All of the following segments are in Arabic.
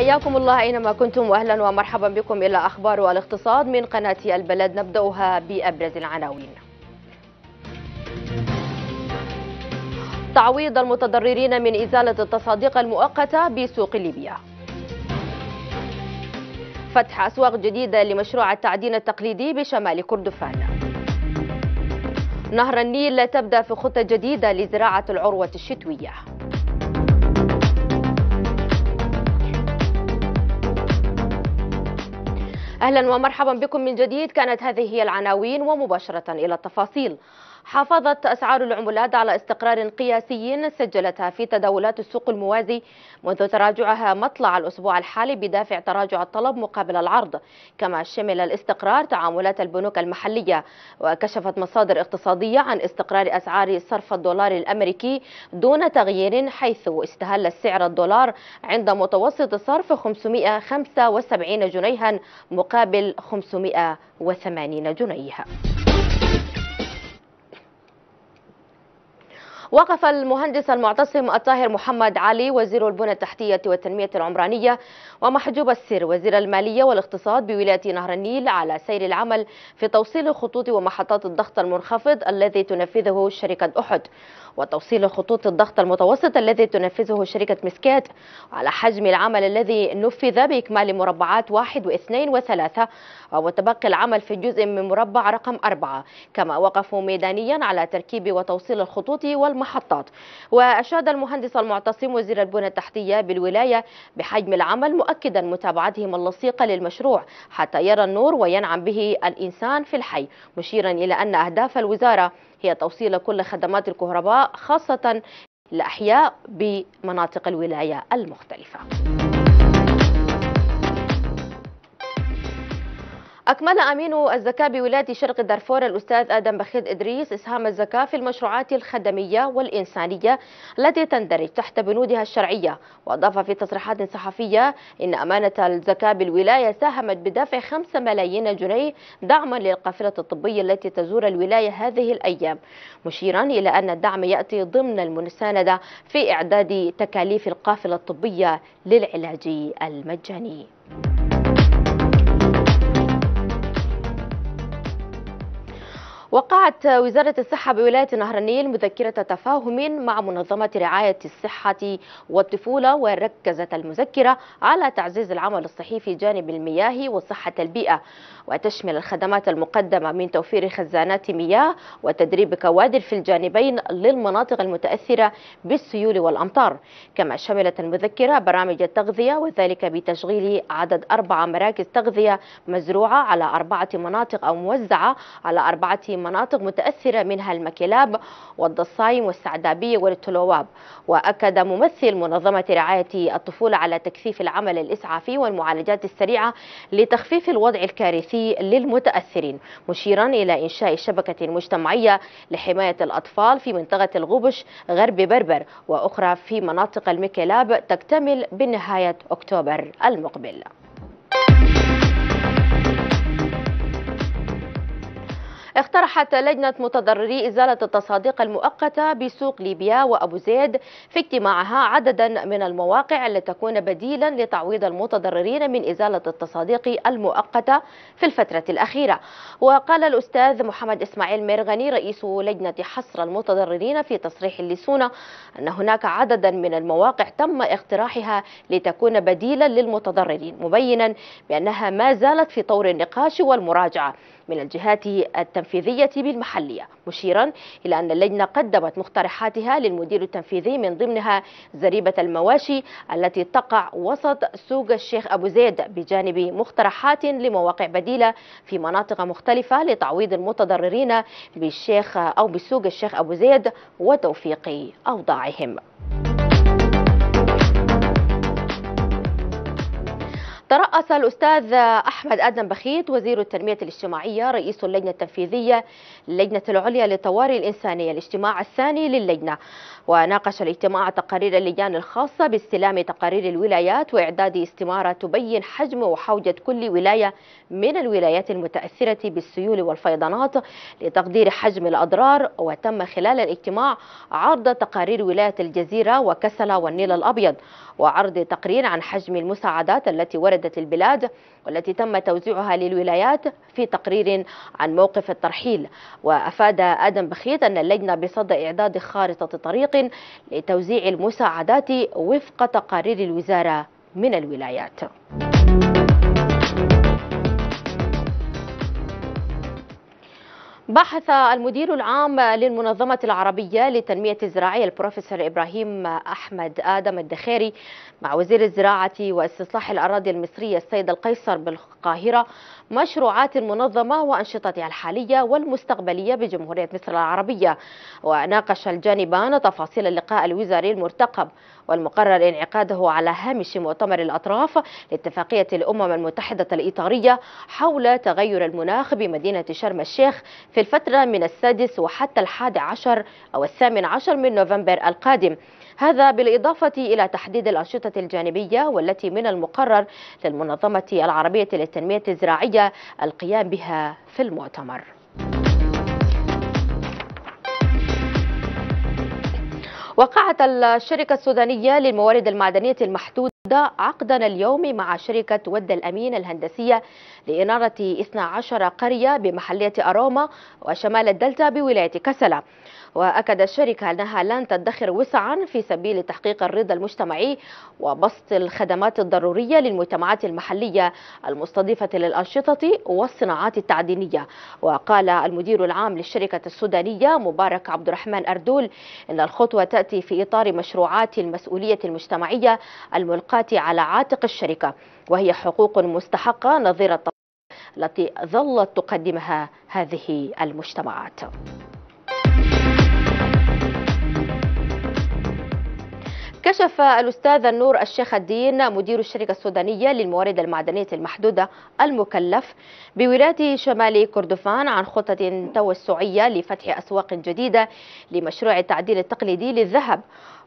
حياكم الله أينما كنتم وأهلا ومرحبا بكم إلى أخبار والاقتصاد من قناة البلد نبدأها بأبرز العناوين تعويض المتضررين من إزالة التصادق المؤقتة بسوق ليبيا فتح أسواق جديدة لمشروع التعدين التقليدي بشمال كردفان نهر النيل تبدأ في خطة جديدة لزراعة العروة الشتوية أهلا ومرحبا بكم من جديد كانت هذه هي العناوين ومباشرة إلى التفاصيل حافظت أسعار العملات على استقرار قياسي سجلتها في تداولات السوق الموازي منذ تراجعها مطلع الأسبوع الحالي بدافع تراجع الطلب مقابل العرض كما شمل الاستقرار تعاملات البنوك المحلية وكشفت مصادر اقتصادية عن استقرار أسعار صرف الدولار الأمريكي دون تغيير حيث استهل السعر الدولار عند متوسط صرف 575 جنيها مقابل 580 جنيها وقف المهندس المعتصم الطاهر محمد علي وزير البنى التحتية والتنمية العمرانية ومحجوب السر وزير المالية والاقتصاد بولاية نهر النيل على سير العمل في توصيل الخطوط ومحطات الضغط المنخفض الذي تنفذه شركة أحد وتوصيل خطوط الضغط المتوسط الذي تنفذه شركة مسكات على حجم العمل الذي نفذ بإكمال مربعات واحد واثنين وثلاثة وتبقي العمل في جزء من مربع رقم أربعة كما وقفوا ميدانيا على تركيب وتوصيل الخطوط والمحطات المحطات وأشاد المهندس المعتصم وزير البنى التحتية بالولاية بحجم العمل مؤكدا متابعتهم اللصيقة للمشروع حتى يرى النور وينعم به الإنسان في الحي مشيرا إلى أن أهداف الوزارة هي توصيل كل خدمات الكهرباء خاصة الأحياء بمناطق الولاية المختلفة أكمل أمين الزكاة بولاية شرق دارفور الأستاذ آدم بخيت إدريس إسهام الزكاة في المشروعات الخدمية والإنسانية التي تندرج تحت بنودها الشرعية وأضاف في تصريحات صحفية إن أمانة الزكاة بالولاية ساهمت بدفع 5 ملايين جنيه دعما للقافلة الطبية التي تزور الولاية هذه الأيام مشيرا إلى أن الدعم يأتي ضمن المساندة في إعداد تكاليف القافلة الطبية للعلاج المجاني وقعت وزارة الصحة بولاية نهر النيل مذكرة تفاهم مع منظمة رعاية الصحة والطفولة وركزت المذكرة على تعزيز العمل الصحي في جانب المياه وصحة البيئة وتشمل الخدمات المقدمة من توفير خزانات مياه وتدريب كوادر في الجانبين للمناطق المتأثرة بالسيول والأمطار كما شملت المذكرة برامج التغذية وذلك بتشغيل عدد أربع مراكز تغذية مزروعة على أربعة مناطق أو موزعة على أربعة مناطق متأثرة منها المكلاب والضصايم والسعدابية والتلواب وأكد ممثل منظمة رعاية الطفولة على تكثيف العمل الإسعافي والمعالجات السريعة لتخفيف الوضع الكارثي للمتأثرين مشيرا إلى إنشاء شبكة مجتمعية لحماية الأطفال في منطقة الغبش غرب بربر وأخرى في مناطق المكلاب تكتمل بنهاية أكتوبر المقبل اقترحت لجنة متضرري إزالة التصادق المؤقتة بسوق ليبيا وأبو زيد في اجتماعها عددا من المواقع التي تكون بديلا لتعويض المتضررين من إزالة التصادق المؤقتة في الفترة الأخيرة وقال الأستاذ محمد إسماعيل ميرغني رئيس لجنة حصر المتضررين في تصريح لسونا أن هناك عددا من المواقع تم اقتراحها لتكون بديلا للمتضررين مبينا بأنها ما زالت في طور النقاش والمراجعة من الجهات التنفيذية بالمحلية مشيرا إلى أن اللجنة قدمت مقترحاتها للمدير التنفيذي من ضمنها زريبة المواشي التي تقع وسط سوق الشيخ أبو زيد بجانب مقترحات لمواقع بديلة في مناطق مختلفة لتعويض المتضررين بالشيخ أو بسوق الشيخ أبو زيد وتوفيق أوضاعهم ترأس الأستاذ أحمد آدم بخيت وزير التنمية الاجتماعية رئيس اللجنة التنفيذية للجنة العليا للطوارئ الإنسانية الاجتماع الثاني للجنة وناقش الاجتماع تقارير اللجان الخاصة باستلام تقارير الولايات وإعداد استمارة تبين حجم وحوجة كل ولاية من الولايات المتأثرة بالسيول والفيضانات لتقدير حجم الأضرار وتم خلال الاجتماع عرض تقارير ولاية الجزيرة وكسلا والنيل الأبيض وعرض تقرير عن حجم المساعدات التي وردت البلاد والتي تم توزيعها للولايات في تقرير عن موقف الترحيل وأفاد آدم بخيت أن اللجنة بصدد إعداد خارطة طريق لتوزيع المساعدات وفق تقارير الوزارة من الولايات بحث المدير العام للمنظمة العربية للتنمية الزراعية البروفيسور إبراهيم أحمد آدم الدخيري مع وزير الزراعة واستصلاح الأراضي المصرية السيد القيصر بالقاهرة مشروعات المنظمة وأنشطتها الحالية والمستقبلية بجمهورية مصر العربية وناقش الجانبان تفاصيل اللقاء الوزاري المرتقب والمقرر انعقاده على هامش مؤتمر الأطراف لاتفاقية الأمم المتحدة الإطارية حول تغير المناخ بمدينة شرم الشيخ في في الفترة من السادس وحتى الحادي عشر أو الثامن عشر من نوفمبر القادم هذا بالإضافة إلى تحديد الأنشطة الجانبية والتي من المقرر للمنظمة العربية للتنمية الزراعية القيام بها في المؤتمر وقعت الشركة السودانية للموارد المعدنية المحدودة عقدنا اليوم مع شركة ود الأمين الهندسية لإنارة 12 قرية بمحلية أروما وشمال الدلتا بولاية كسلا وأكد الشركة أنها لن تدخر وسعا في سبيل تحقيق الرضا المجتمعي وبسط الخدمات الضرورية للمجتمعات المحلية المستضيفة للأنشطة والصناعات التعدينية وقال المدير العام للشركة السودانية مبارك عبد الرحمن أردول إن الخطوة تأتي في إطار مشروعات المسؤولية المجتمعية الملقاة التطبيقات على عاتق الشركة وهي حقوق مستحقة نظير التي ظلت تقدمها هذه المجتمعات كشف الأستاذ النور الشيخ الدين مدير الشركة السودانية للموارد المعدنية المحدودة المكلف بولاية شمال كردفان عن خطة توسعية لفتح أسواق جديدة لمشروع التعديل التقليدي للذهب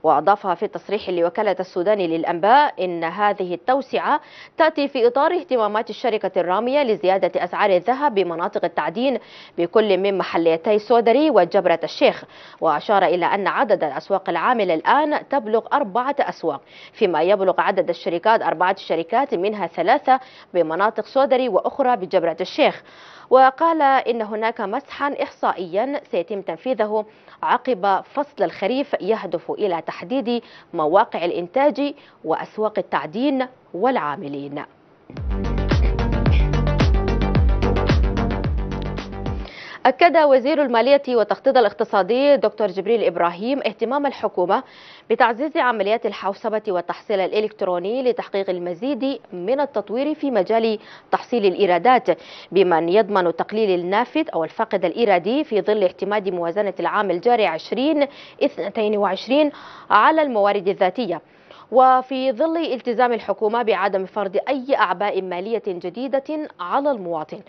وأضافها في التصريح لوكالة السودان للأنباء إن هذه التوسعة تأتي في إطار اهتمامات الشركة الرامية لزيادة أسعار الذهب بمناطق التعدين بكل من محليتي سودري وجبرة الشيخ وأشار إلى أن عدد الأسواق العاملة الآن تبلغ أربعة أسواق فيما يبلغ عدد الشركات أربعة شركات منها ثلاثة بمناطق سودري وأخرى بجبرة الشيخ وقال إن هناك مسحا إحصائيا سيتم تنفيذه عقب فصل الخريف يهدف إلى تحقيق تحديد مواقع الإنتاج وأسواق التعدين والعاملين أكد وزير المالية والتخطيط الاقتصادي دكتور جبريل إبراهيم اهتمام الحكومة بتعزيز عمليات الحوسبة والتحصيل الإلكتروني لتحقيق المزيد من التطوير في مجال تحصيل الإيرادات بمن يضمن التقليل النافذ أو الفاقد الإيرادي في ظل اعتماد موازنة العام الجاري 2022 على الموارد الذاتية وفي ظل التزام الحكومة بعدم فرض أي أعباء مالية جديدة على المواطن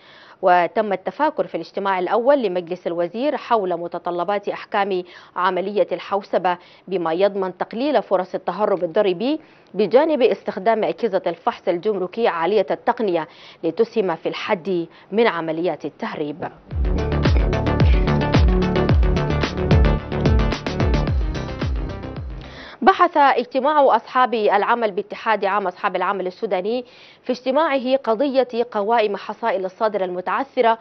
وتم التفاكر في الاجتماع الأول لمجلس الوزير حول متطلبات أحكام عملية الحوسبة بما يضمن تقليل فرص التهرب الضريبي بجانب استخدام أجهزة الفحص الجمركي عالية التقنية لتسهم في الحد من عمليات التهريب بحث اجتماع أصحاب العمل باتحاد عام أصحاب العمل السوداني في اجتماعه قضية قوائم حصائل الصادر المتعثرة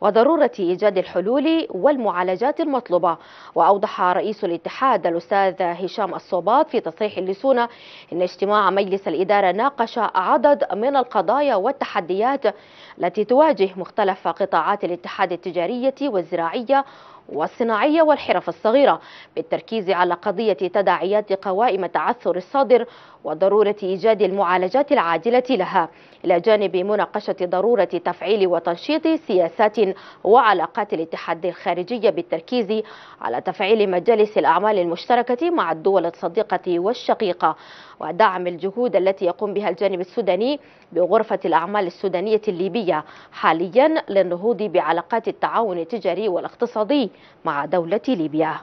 وضرورة إيجاد الحلول والمعالجات المطلوبة وأوضح رئيس الاتحاد الأستاذ هشام الصوبات في تصريح لسونا أن اجتماع مجلس الإدارة ناقش عدد من القضايا والتحديات التي تواجه مختلف قطاعات الاتحاد التجارية والزراعية والصناعية والحرف الصغيرة بالتركيز على قضية تداعيات قوائم التعثر الصادر وضرورة إيجاد المعالجات العادلة لها إلى جانب مناقشة ضرورة تفعيل وتنشيط سياسات وعلاقات الاتحاد الخارجي بالتركيز على تفعيل مجالس الأعمال المشتركة مع الدول الصديقة والشقيقة ودعم الجهود التي يقوم بها الجانب السوداني بغرفة الأعمال السودانية الليبية حاليا للنهوض بعلاقات التعاون التجاري والاقتصادي مع دولة ليبيا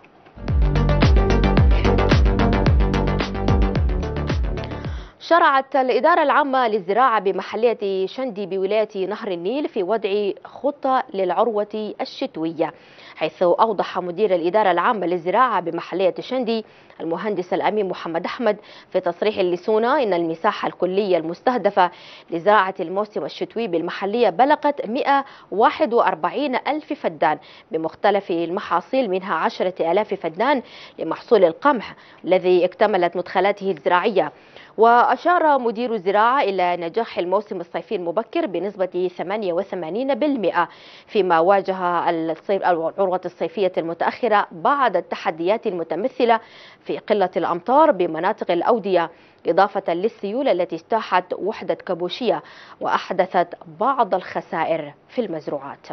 شرعت الإدارة العامة للزراعة بمحلية شندي بولاية نهر النيل في وضع خطة للعروة الشتوية حيث أوضح مدير الإدارة العامة للزراعة بمحلية شندي المهندس الأمين محمد أحمد في تصريح لسونا إن المساحة الكلية المستهدفة لزراعة الموسم الشتوي بالمحلية بلغت 141 ألف فدان بمختلف المحاصيل منها 10 ألاف فدان لمحصول القمح الذي اكتملت مدخلاته الزراعية وأشار مدير الزراعة إلى نجاح الموسم الصيفي المبكر بنسبة 88% فيما واجه الصيف العروة الصيفية المتأخرة بعض التحديات المتمثلة في قلة الأمطار بمناطق الأودية إضافة للسيول التي اجتاحت وحدة كابوشية وأحدثت بعض الخسائر في المزروعات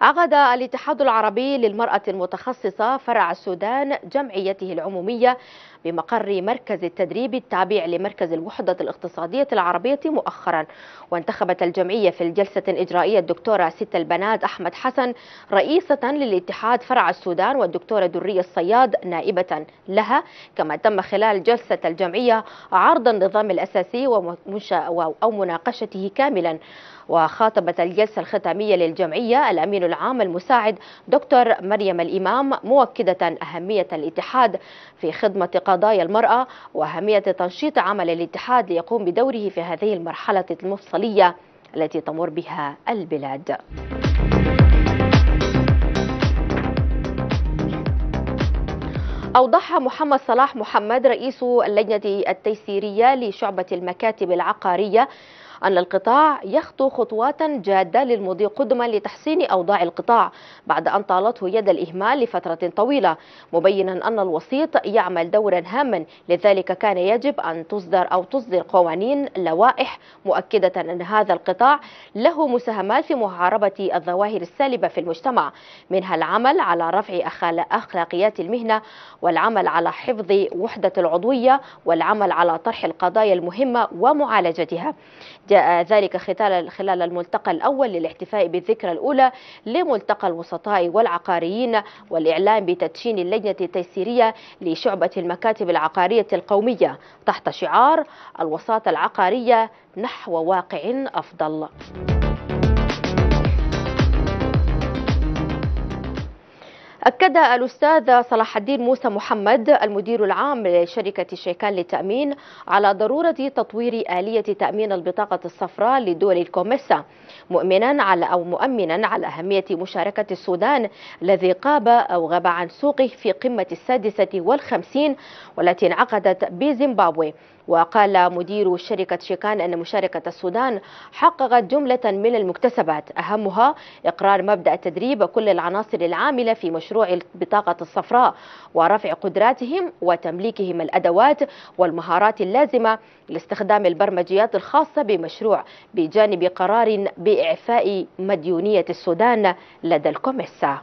عقد الاتحاد العربي للمرأة المتخصصة فرع السودان جمعيته العمومية بمقر مركز التدريب التابع لمركز الوحدة الاقتصادية العربية مؤخرا وانتخبت الجمعية في الجلسة الإجرائية الدكتورة ست البنات أحمد حسن رئيسة للاتحاد فرع السودان والدكتورة درية الصياد نائبة لها كما تم خلال جلسة الجمعية عرض النظام الأساسي أو مناقشته كاملا وخاطبت الجلسة الختامية للجمعية الأمين العام المساعد دكتور مريم الإمام مؤكدة أهمية الاتحاد في خدمة قضايا المرأة وأهمية تنشيط عمل الاتحاد ليقوم بدوره في هذه المرحلة المفصلية التي تمر بها البلاد أوضح محمد صلاح محمد رئيس اللجنة التيسيرية لشعبة المكاتب العقارية أن القطاع يخطو خطوات جادة للمضي قدما لتحسين أوضاع القطاع بعد أن طالته يد الإهمال لفترة طويلة مبينا أن الوسيط يعمل دورا هاما لذلك كان يجب أن تصدر أو تصدر قوانين لوائح مؤكدة أن هذا القطاع له مساهمات في محاربة الظواهر السالبة في المجتمع منها العمل على رفع أخلاقيات المهنة والعمل على حفظ وحدة العضوية والعمل على طرح القضايا المهمة ومعالجتها جاء ذلك خلال خلال الملتقى الأول للاحتفاء بالذكرى الأولى لملتقى الوسطاء والعقاريين والإعلان بتدشين اللجنة التيسيرية لشعبة المكاتب العقارية القومية تحت شعار الوساطة العقارية نحو واقع أفضل أكد الأستاذ صلاح الدين موسى محمد المدير العام لشركة شيكان للتأمين على ضرورة تطوير آلية تأمين البطاقة الصفراء لدول الكوميسا مؤمنا على أو مؤمنا على أهمية مشاركة السودان الذي قاب أو غاب عن سوقه في قمة السادسة والخمسين والتي انعقدت بزيمبابوي وقال مدير شركة شيكان أن مشاركة السودان حققت جملة من المكتسبات أهمها إقرار مبدأ تدريب كل العناصر العاملة في مشروع البطاقة الصفراء ورفع قدراتهم وتمليكهم الأدوات والمهارات اللازمة لاستخدام البرمجيات الخاصة بمشروع بجانب قرار بإعفاء مديونية السودان لدى الكوميسا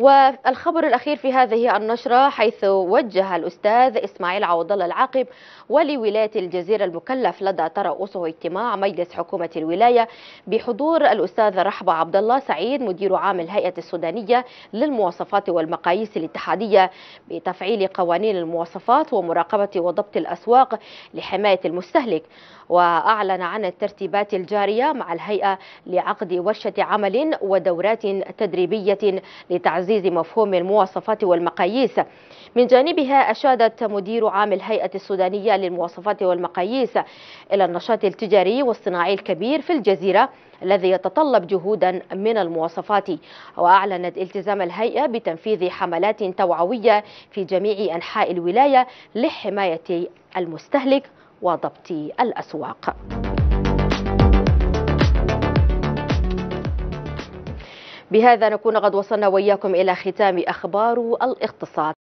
والخبر الأخير في هذه النشرة حيث وجه الأستاذ إسماعيل عوض الله العاقب ولي ولاية الجزيرة المكلف لدى ترأسه اجتماع مجلس حكومة الولاية بحضور الأستاذ رحبة عبد الله سعيد مدير عام الهيئة السودانية للمواصفات والمقاييس الاتحادية بتفعيل قوانين المواصفات ومراقبة وضبط الأسواق لحماية المستهلك وأعلن عن الترتيبات الجارية مع الهيئة لعقد ورشة عمل ودورات تدريبية لتعزيز مفهوم المواصفات والمقاييس من جانبها أشادت مدير عام الهيئة السودانية للمواصفات والمقاييس إلى النشاط التجاري والصناعي الكبير في الجزيرة الذي يتطلب جهودا من المواصفات وأعلنت التزام الهيئة بتنفيذ حملات توعوية في جميع أنحاء الولاية لحماية المستهلك وضبط الأسواق بهذا نكون قد وصلنا وإياكم إلى ختام أخبار الاقتصاد